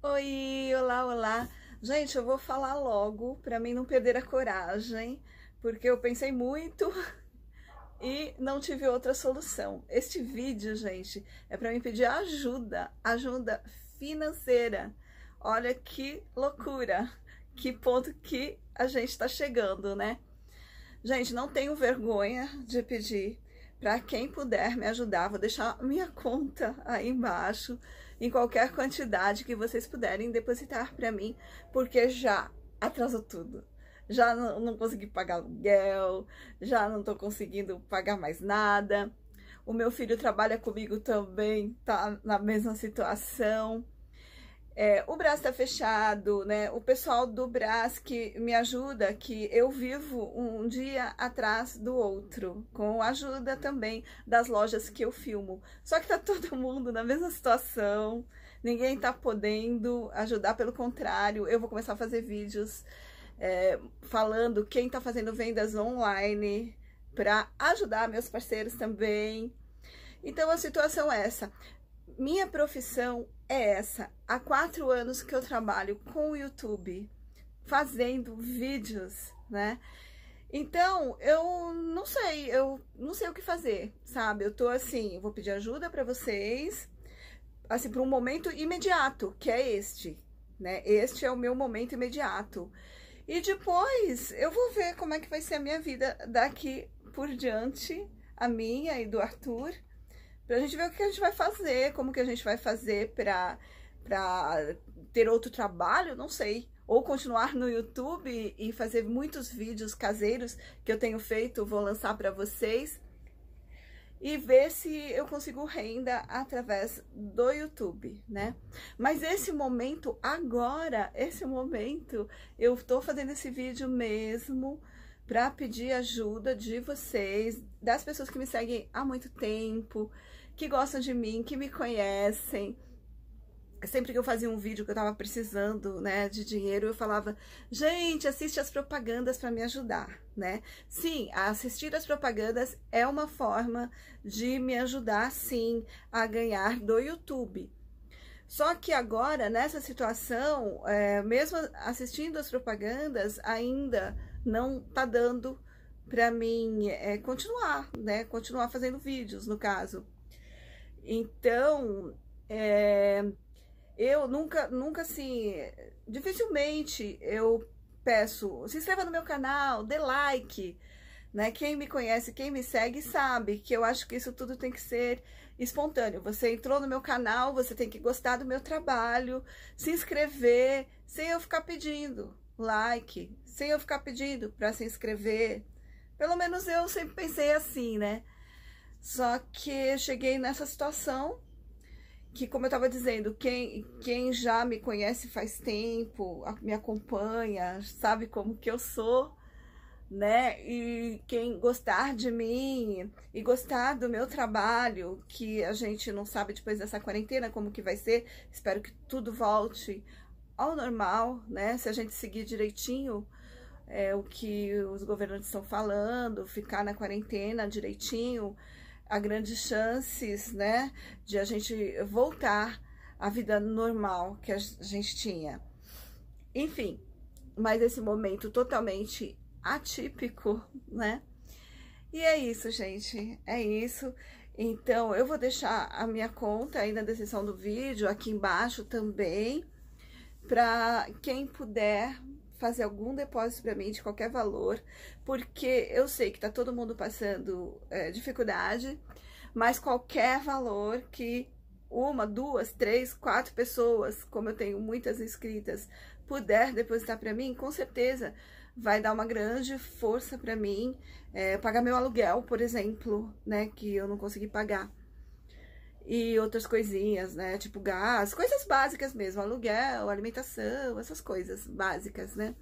Oi, olá, olá. Gente, eu vou falar logo para mim não perder a coragem, porque eu pensei muito e não tive outra solução. Este vídeo, gente, é para me pedir ajuda, ajuda financeira. Olha que loucura, que ponto que a gente está chegando, né? Gente, não tenho vergonha de pedir para quem puder me ajudar. Vou deixar minha conta aí embaixo em qualquer quantidade que vocês puderem depositar para mim, porque já atrasou tudo. Já não, não consegui pagar aluguel, já não estou conseguindo pagar mais nada. O meu filho trabalha comigo também, tá na mesma situação. É, o Brás está fechado, né? O pessoal do Brás que me ajuda, que eu vivo um dia atrás do outro, com a ajuda também das lojas que eu filmo. Só que tá todo mundo na mesma situação, ninguém tá podendo ajudar, pelo contrário, eu vou começar a fazer vídeos é, falando quem tá fazendo vendas online para ajudar meus parceiros também. Então a situação é essa. Minha profissão é essa. Há quatro anos que eu trabalho com o YouTube, fazendo vídeos, né? Então, eu não sei, eu não sei o que fazer, sabe? Eu tô assim, vou pedir ajuda para vocês, assim, para um momento imediato, que é este, né? Este é o meu momento imediato. E depois eu vou ver como é que vai ser a minha vida daqui por diante, a minha e do Arthur pra gente ver o que a gente vai fazer, como que a gente vai fazer pra, ter outro trabalho, não sei. Ou continuar no YouTube e fazer muitos vídeos caseiros que eu tenho feito, vou lançar para vocês. E ver se eu consigo renda através do YouTube, né? Mas esse momento, agora, esse momento, eu tô fazendo esse vídeo mesmo para pedir ajuda de vocês, das pessoas que me seguem há muito tempo, que gostam de mim, que me conhecem. Sempre que eu fazia um vídeo que eu tava precisando, né, de dinheiro, eu falava: "Gente, assiste as propagandas para me ajudar", né? Sim, assistir as propagandas é uma forma de me ajudar sim a ganhar do YouTube. Só que agora, nessa situação, é, mesmo assistindo as propagandas, ainda não tá dando para mim é, continuar, né? Continuar fazendo vídeos, no caso. Então, é, eu nunca, nunca assim, dificilmente eu peço, se inscreva no meu canal, dê like, né? Quem me conhece, quem me segue sabe que eu acho que isso tudo tem que ser espontâneo. Você entrou no meu canal, você tem que gostar do meu trabalho, se inscrever, sem eu ficar pedindo like, sem eu ficar pedindo para se inscrever. Pelo menos eu sempre pensei assim, né? Só que cheguei nessa situação que, como eu estava dizendo, quem, quem já me conhece faz tempo, me acompanha, sabe como que eu sou, né? E quem gostar de mim e gostar do meu trabalho, que a gente não sabe depois dessa quarentena como que vai ser, espero que tudo volte ao normal, né? Se a gente seguir direitinho é, o que os governantes estão falando, ficar na quarentena direitinho, há grandes chances, né, de a gente voltar à vida normal que a gente tinha. Enfim, mas esse momento totalmente atípico, né? E é isso, gente. É isso. Então, eu vou deixar a minha conta aí na descrição do vídeo, aqui embaixo também, para quem puder fazer algum depósito para mim de qualquer valor, porque eu sei que está todo mundo passando é, dificuldade, mas qualquer valor que uma, duas, três, quatro pessoas, como eu tenho muitas inscritas, puder depositar para mim, com certeza vai dar uma grande força para mim é, pagar meu aluguel, por exemplo, né, que eu não consegui pagar e outras coisinhas, né? Tipo gás, coisas básicas mesmo, aluguel, alimentação, essas coisas básicas, né?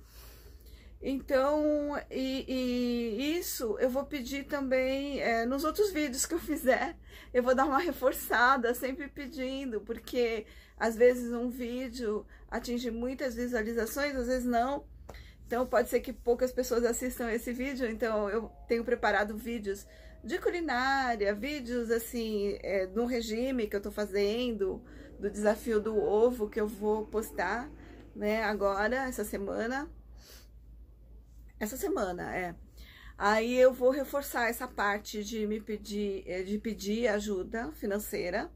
Então, e, e isso eu vou pedir também é, nos outros vídeos que eu fizer, eu vou dar uma reforçada, sempre pedindo, porque às vezes um vídeo atinge muitas visualizações, às vezes não, então pode ser que poucas pessoas assistam esse vídeo, então eu tenho preparado vídeos de culinária, vídeos assim, é, no regime que eu tô fazendo, do desafio do ovo que eu vou postar, né, agora, essa semana. Essa semana, é. Aí eu vou reforçar essa parte de me pedir, é, de pedir ajuda financeira,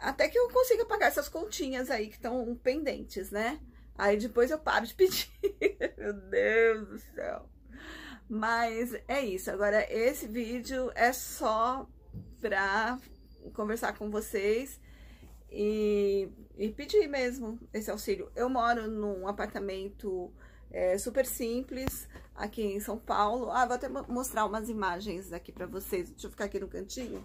até que eu consiga pagar essas continhas aí que estão pendentes, né? Aí depois eu paro de pedir. Meu Deus do céu. Mas é isso. Agora, esse vídeo é só pra conversar com vocês e, e pedir mesmo esse auxílio. Eu moro num apartamento é, super simples aqui em São Paulo. Ah, vou até mostrar umas imagens aqui pra vocês. Deixa eu ficar aqui no cantinho.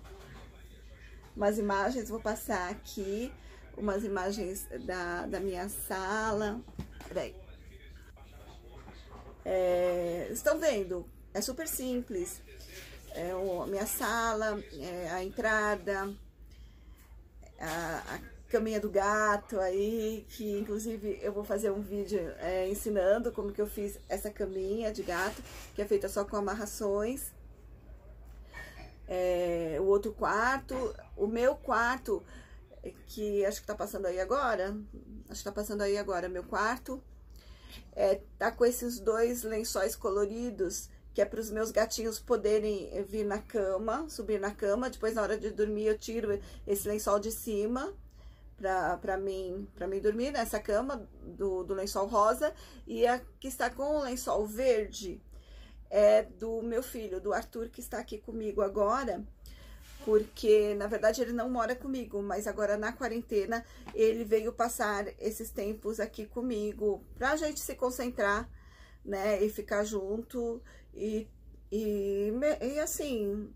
Umas imagens, vou passar aqui umas imagens da, da minha sala. Peraí. É, estão vendo? É super simples. É, o, minha sala, é, a entrada, a, a, caminha do gato aí, que inclusive eu vou fazer um vídeo é, ensinando como que eu fiz essa caminha de gato, que é feita só com amarrações. É, o outro quarto, o meu quarto que acho que tá passando aí agora, acho que tá passando aí agora, meu quarto, é, tá com esses dois lençóis coloridos, que é para os meus gatinhos poderem eh, vir na cama, subir na cama, depois na hora de dormir eu tiro esse lençol de cima, para mim, mim dormir nessa cama do, do lençol rosa, e a que está com o lençol verde é do meu filho, do Arthur, que está aqui comigo agora, porque na verdade ele não mora comigo, mas agora na quarentena ele veio passar esses tempos aqui comigo para a gente se concentrar, né, e ficar junto e, e, e assim,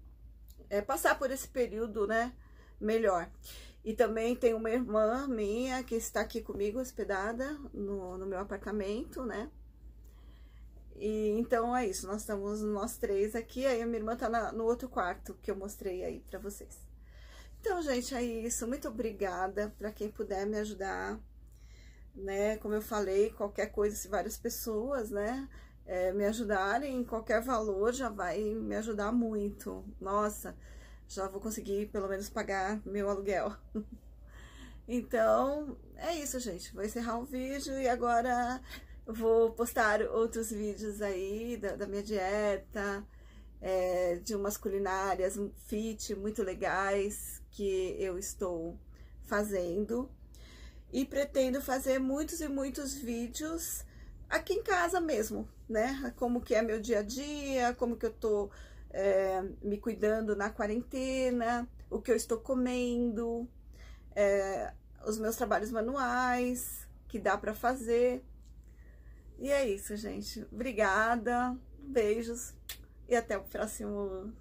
é, passar por esse período, né, melhor. E também tem uma irmã minha que está aqui comigo hospedada no, no meu apartamento, né, e, então é isso, nós estamos nós três aqui, aí a minha irmã tá na, no outro quarto que eu mostrei aí pra vocês. Então, gente, é isso. Muito obrigada pra quem puder me ajudar, né? Como eu falei, qualquer coisa, se várias pessoas, né? É, me ajudarem em qualquer valor já vai me ajudar muito. Nossa, já vou conseguir pelo menos pagar meu aluguel. então, é isso, gente. Vou encerrar o vídeo e agora Vou postar outros vídeos aí da, da minha dieta, é, de umas culinárias fit muito legais que eu estou fazendo. E pretendo fazer muitos e muitos vídeos aqui em casa mesmo, né? Como que é meu dia a dia, como que eu tô é, me cuidando na quarentena, o que eu estou comendo, é, os meus trabalhos manuais, que dá para fazer. E é isso, gente. Obrigada, beijos e até o próximo